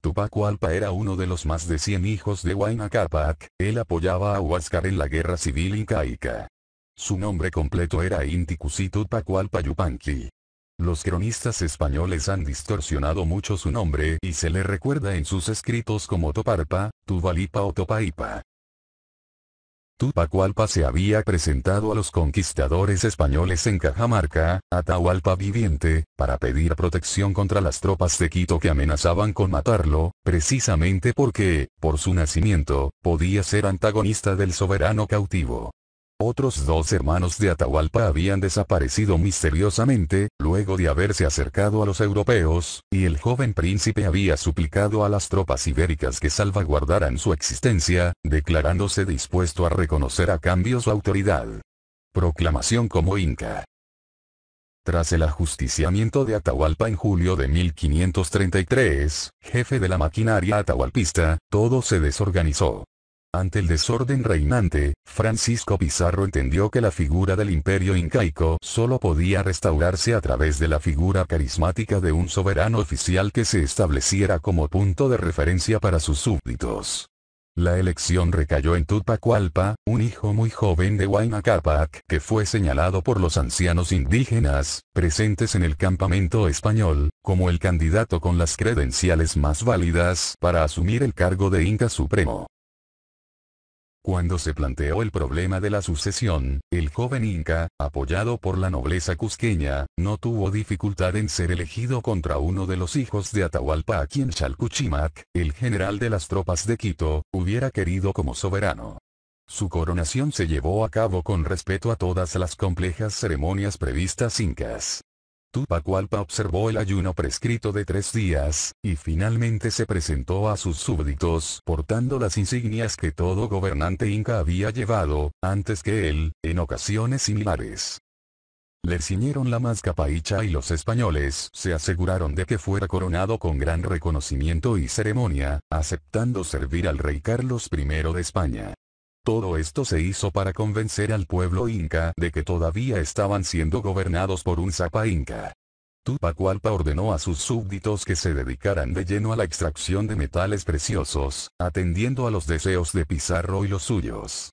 Tupacualpa era uno de los más de 100 hijos de Huayna Capac, él apoyaba a Huáscar en la guerra civil incaica. Su nombre completo era Inti Tupacualpa Yupanqui. Los cronistas españoles han distorsionado mucho su nombre y se le recuerda en sus escritos como Toparpa, Tubalipa o Topaipa. Tupacualpa se había presentado a los conquistadores españoles en Cajamarca, Atahualpa viviente, para pedir protección contra las tropas de Quito que amenazaban con matarlo, precisamente porque, por su nacimiento, podía ser antagonista del soberano cautivo. Otros dos hermanos de Atahualpa habían desaparecido misteriosamente, luego de haberse acercado a los europeos, y el joven príncipe había suplicado a las tropas ibéricas que salvaguardaran su existencia, declarándose dispuesto a reconocer a cambio su autoridad. Proclamación como Inca. Tras el ajusticiamiento de Atahualpa en julio de 1533, jefe de la maquinaria atahualpista, todo se desorganizó. Ante el desorden reinante, Francisco Pizarro entendió que la figura del imperio incaico solo podía restaurarse a través de la figura carismática de un soberano oficial que se estableciera como punto de referencia para sus súbditos. La elección recayó en Tupacualpa, un hijo muy joven de Huayna Capac que fue señalado por los ancianos indígenas, presentes en el campamento español, como el candidato con las credenciales más válidas para asumir el cargo de Inca Supremo. Cuando se planteó el problema de la sucesión, el joven inca, apoyado por la nobleza cusqueña, no tuvo dificultad en ser elegido contra uno de los hijos de Atahualpa a quien Chalcuchimac, el general de las tropas de Quito, hubiera querido como soberano. Su coronación se llevó a cabo con respeto a todas las complejas ceremonias previstas incas. Tupacualpa observó el ayuno prescrito de tres días, y finalmente se presentó a sus súbditos portando las insignias que todo gobernante inca había llevado, antes que él, en ocasiones similares. Le ciñeron la máscapa y los españoles se aseguraron de que fuera coronado con gran reconocimiento y ceremonia, aceptando servir al rey Carlos I de España. Todo esto se hizo para convencer al pueblo inca de que todavía estaban siendo gobernados por un zapa inca. Tupac ordenó a sus súbditos que se dedicaran de lleno a la extracción de metales preciosos, atendiendo a los deseos de Pizarro y los suyos.